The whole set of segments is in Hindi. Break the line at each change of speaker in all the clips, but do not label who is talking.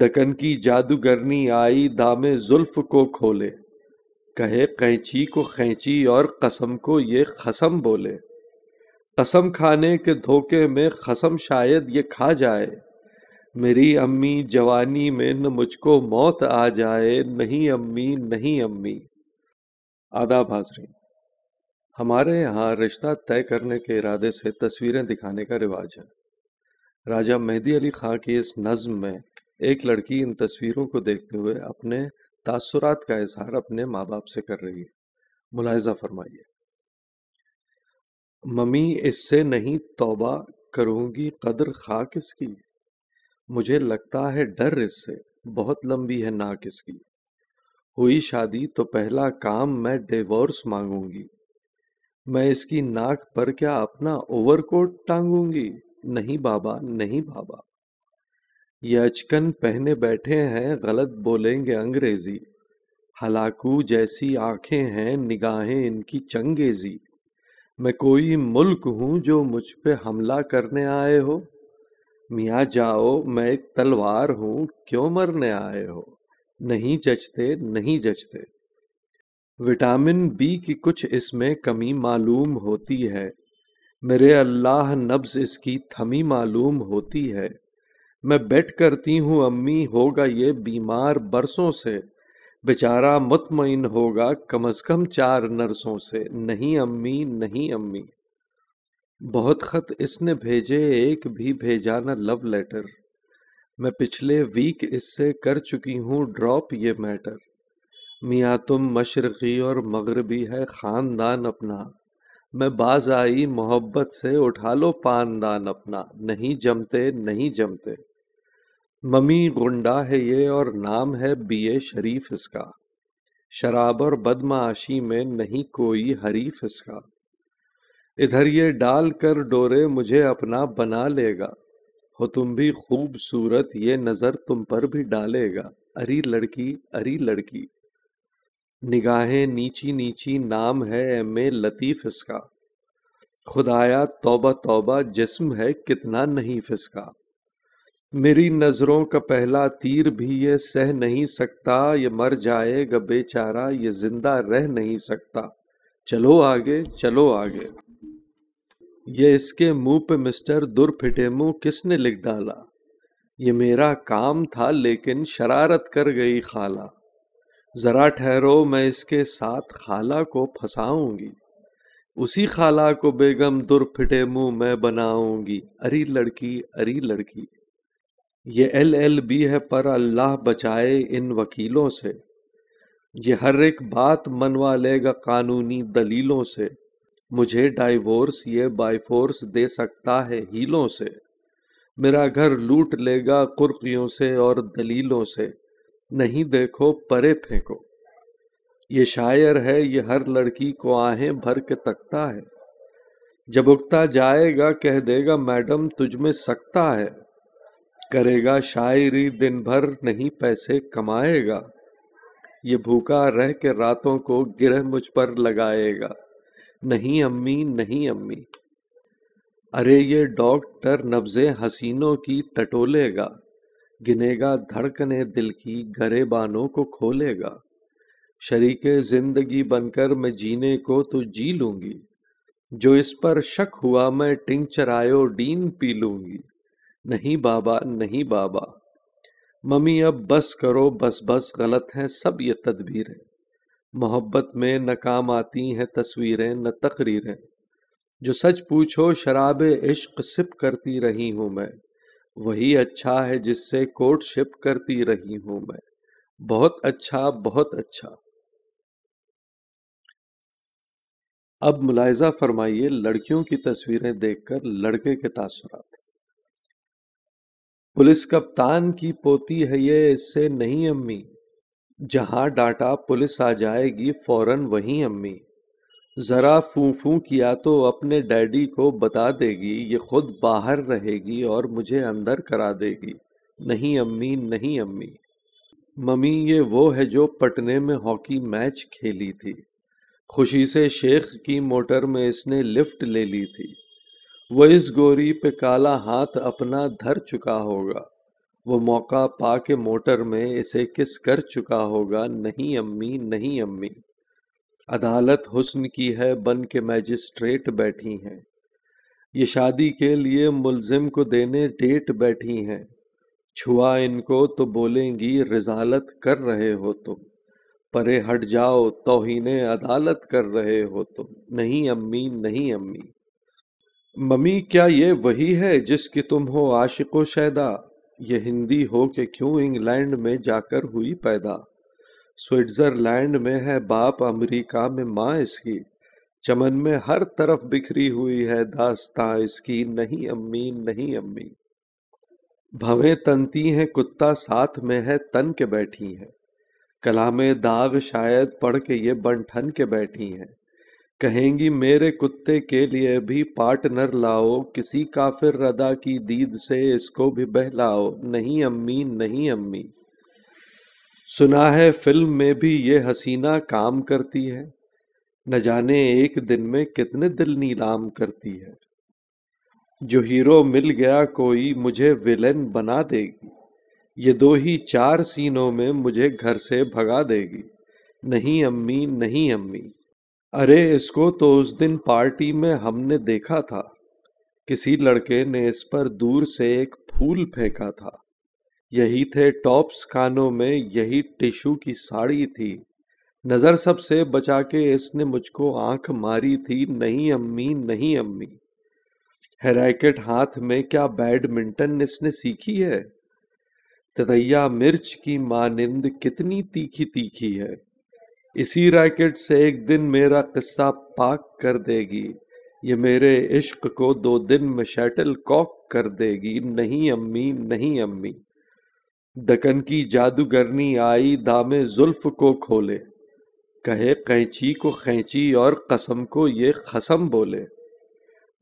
दकन की जादूगरनी आई दामे जुल्फ को खोले कहे कैंची को खैंची और कसम को ये खसम बोले कसम खाने के धोखे में खसम शायद ये खा जाए मेरी अम्मी जवानी में न मुझको मौत आ जाए नहीं अम्मी नहीं अम्मी आदाब हाजरी हमारे यहाँ रिश्ता तय करने के इरादे से तस्वीरें दिखाने का रिवाज है राजा मेहदी अली खां की इस नज्म में एक लड़की इन तस्वीरों को देखते हुए अपने तासुरात का इजहार अपने माँ बाप से कर रही है मुलायजा फरमाइए मम्मी इससे नहीं तौबा करूंगी कदर खाक इसकी मुझे लगता है डर इससे बहुत लंबी है नाक इसकी हुई शादी तो पहला काम मैं डिवोर्स मांगूंगी मैं इसकी नाक पर क्या अपना ओवरकोट टांगूंगी नहीं बाबा नहीं बाबा यचकन पहने बैठे हैं गलत बोलेंगे अंग्रेजी हलाकू जैसी आंखें हैं निगाहें इनकी चंगेजी मैं कोई मुल्क हूँ जो मुझ पे हमला करने आए हो मियाँ जाओ मैं एक तलवार हूँ क्यों मरने आए हो नहीं जचते नहीं जचते विटामिन बी की कुछ इसमें कमी मालूम होती है मेरे अल्लाह नब्ज इसकी थमी मालूम होती है मैं बेट करती हूँ अम्मी होगा ये बीमार बरसों से बेचारा मुतमिन होगा कम अज कम चार नर्सों से नहीं अम्मी नहीं अम्मी बहुत खत इसने भेजे एक भी भेजा ना लव लेटर मैं पिछले वीक इससे कर चुकी हूँ ड्रॉप ये मैटर मियाँ तुम मशरक़ी और मगरबी है ख़ानदान अपना मैं बाज आई मोहब्बत से उठा लो पानदान अपना नहीं जमते नहीं जमते ममी गुंडा है ये और नाम है बी ए शरीफ इसका शराब और बदमाशी में नहीं कोई हरीफ इसका इधर ये डाल कर डोरे मुझे अपना बना लेगा हो तुम भी खूबसूरत ये नज़र तुम पर भी डालेगा अरी लड़की अरी लड़की निगाहें नीची नीची नाम है एम ए लतीफ़ इसका खुदाया तोबा तोबा जिस्म है कितना नहीं फिसका मेरी नजरों का पहला तीर भी ये सह नहीं सकता ये मर जाएगा बेचारा ये जिंदा रह नहीं सकता चलो आगे चलो आगे ये इसके मुंह पे मिस्टर दुर फिटे मुंह किसने लिख डाला ये मेरा काम था लेकिन शरारत कर गई खाला जरा ठहरो मैं इसके साथ खाला को फंसाऊंगी उसी खाला को बेगम दुर फिटे मुंह मैं बनाऊंगी अरी लड़की अरी लड़की ये एल एल बी है पर अल्लाह बचाए इन वकीलों से ये हर एक बात मनवा लेगा कानूनी दलीलों से मुझे डाइवोर्स ये बाइफोर्स दे सकता है हीलों से मेरा घर लूट लेगा कुर्कियों से और दलीलों से नहीं देखो परे फेंको ये शायर है ये हर लड़की को आहें भर के तकता है जब उगता जाएगा कह देगा मैडम तुझ में सकता है करेगा शायरी दिन भर नहीं पैसे कमाएगा ये भूखा रह के रातों को गिरह मुझ पर लगाएगा नहीं अम्मी नहीं अम्मी अरे ये डॉक्टर नब्जे हसीनों की टटोलेगा गिनेगा धड़कने दिल की गरेबानों को खोलेगा शरीक जिंदगी बनकर मैं जीने को तो जी लूंगी जो इस पर शक हुआ मैं टिंचरायो डीन पी लूंगी नहीं बाबा नहीं बाबा मम्मी अब बस करो बस बस गलत हैं सब ये तदबीरें मोहब्बत में न काम आती हैं तस्वीरें न तकरीरें जो सच पूछो शराब इश्क सिप करती रही हूँ मैं वही अच्छा है जिससे कोर्ट शिप करती रही हूँ मैं बहुत अच्छा बहुत अच्छा अब मुलायजा फरमाइए लड़कियों की तस्वीरें देखकर लड़के के तासुरात पुलिस कप्तान की पोती है ये इससे नहीं अम्मी जहाँ डाटा पुलिस आ जाएगी फौरन वहीं अम्मी ज़रा फूफू किया तो अपने डैडी को बता देगी ये खुद बाहर रहेगी और मुझे अंदर करा देगी नहीं अम्मी नहीं अम्मी मम्मी ये वो है जो पटने में हॉकी मैच खेली थी खुशी से शेख की मोटर में इसने लिफ्ट ले ली थी वह इस गोरी पे काला हाथ अपना धर चुका होगा वो मौका पा के मोटर में इसे किस कर चुका होगा नहीं अम्मी नहीं अम्मी अदालत हुस्न की है बन के मैजिस्ट्रेट बैठी हैं ये शादी के लिए मुलजिम को देने डेट बैठी हैं छुआ इनको तो बोलेंगी रिजालत कर रहे हो तुम परे हट जाओ तोहिने अदालत कर रहे हो तुम नहीं अम्मी नहीं अम्मी मम्मी क्या ये वही है जिसकी तुम हो आशिको शैदा ये हिंदी हो के क्यों इंग्लैंड में जाकर हुई पैदा स्विट्जरलैंड में है बाप अमेरिका में माँ इसकी चमन में हर तरफ बिखरी हुई है दास्ता इसकी नहीं अम्मी नहीं अम्मी भवें तनती हैं कुत्ता साथ में है तन के बैठी हैं कलामे दाग शायद पढ़ के ये बन ठन के बैठी हैं कहेंगी मेरे कुत्ते के लिए भी पार्टनर लाओ किसी काफिर रदा की दीद से इसको भी बहलाओ नहीं अम्मी नहीं अम्मी सुना है फिल्म में भी ये हसीना काम करती है न जाने एक दिन में कितने दिल नीलाम करती है जो हीरो मिल गया कोई मुझे विलेन बना देगी ये दो ही चार सीनों में मुझे घर से भगा देगी नहीं अम्मी नहीं अम्मी अरे इसको तो उस दिन पार्टी में हमने देखा था किसी लड़के ने इस पर दूर से एक फूल फेंका था यही थे टॉप्स कानों में यही टिश्यू की साड़ी थी नजर सब से बचा के इसने मुझको आंख मारी थी नहीं अम्मी नहीं अम्मी है रैकेट हाथ में क्या बैडमिंटन इसने सीखी है तदैया मिर्च की मानिंद कितनी तीखी तीखी है इसी रैकेट से एक दिन मेरा किस्सा पाक कर देगी ये मेरे इश्क को दो दिन में शैटल कॉक कर देगी नहीं अम्मी नहीं अम्मी दकन की जादूगरनी आई दामे जुल्फ को खोले कहे कैंची को खैंची और कसम को ये खसम बोले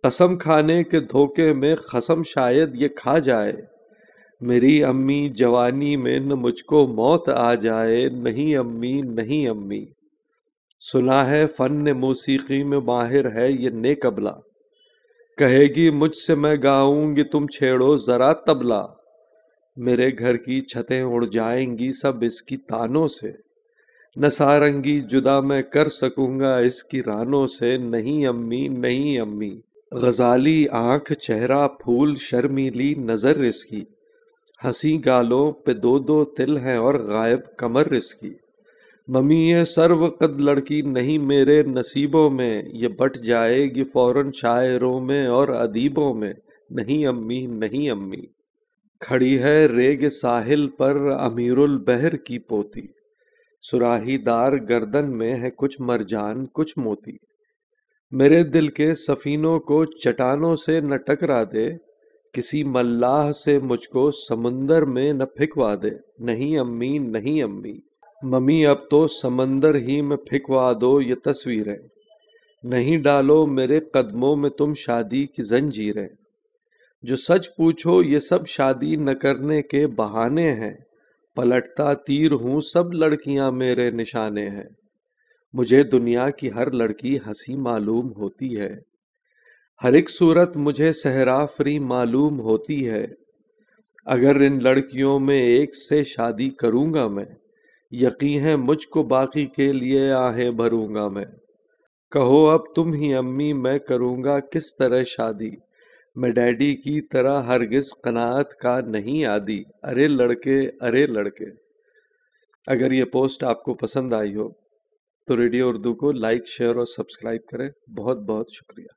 कसम खाने के धोखे में खसम शायद ये खा जाए मेरी अम्मी जवानी में न मुझको मौत आ जाए नहीं अम्मी नहीं अम्मी सुना है फन मौसीकी में माहिर है ये ने कबला कहेगी मुझसे मैं गाऊंगी तुम छेड़ो ज़रा तबला मेरे घर की छतें उड़ जाएंगी सब इसकी तानों से न सारंगी जुदा मैं कर सकूंगा इसकी रानों से नहीं अम्मी नहीं अम्मी गजाली आंख चेहरा फूल शर्मीली नज़र इसकी हंसी गालों पे दो दो तिल हैं और गायब कमर इसकी मम्मी ये सर्व कद लड़की नहीं मेरे नसीबों में ये बट जाएगी फौरन शायरों में और अदीबों में नहीं अम्मी नहीं अम्मी खड़ी है रेग साहिल पर अमीरुल बहर की पोती सुराहीदार गर्दन में है कुछ मरजान कुछ मोती मेरे दिल के सफीनों को चटानों से न टकरा दे किसी मल्लाह से मुझको समुंदर में न फिकवा दे नहीं अम्मी नहीं अम्मी मम्मी अब तो समंदर ही में फिकवा दो ये तस्वीरें नहीं डालो मेरे कदमों में तुम शादी की जंजीरें जो सच पूछो ये सब शादी न करने के बहाने हैं पलटता तीर हूँ सब लड़कियाँ मेरे निशाने हैं मुझे दुनिया की हर लड़की हंसी मालूम होती है हर एक सूरत मुझे सहराफरी मालूम होती है अगर इन लड़कियों में एक से शादी करूँगा मैं यकीन है मुझको बाकी के लिए आहें भरूँगा मैं कहो अब तुम ही अम्मी मैं करूँगा किस तरह शादी मैं डैडी की तरह हरगिज कनात का नहीं आदि अरे लड़के अरे लड़के अगर ये पोस्ट आपको पसंद आई हो तो रेडियो उर्दू को लाइक शेयर और सब्सक्राइब करें बहुत बहुत शुक्रिया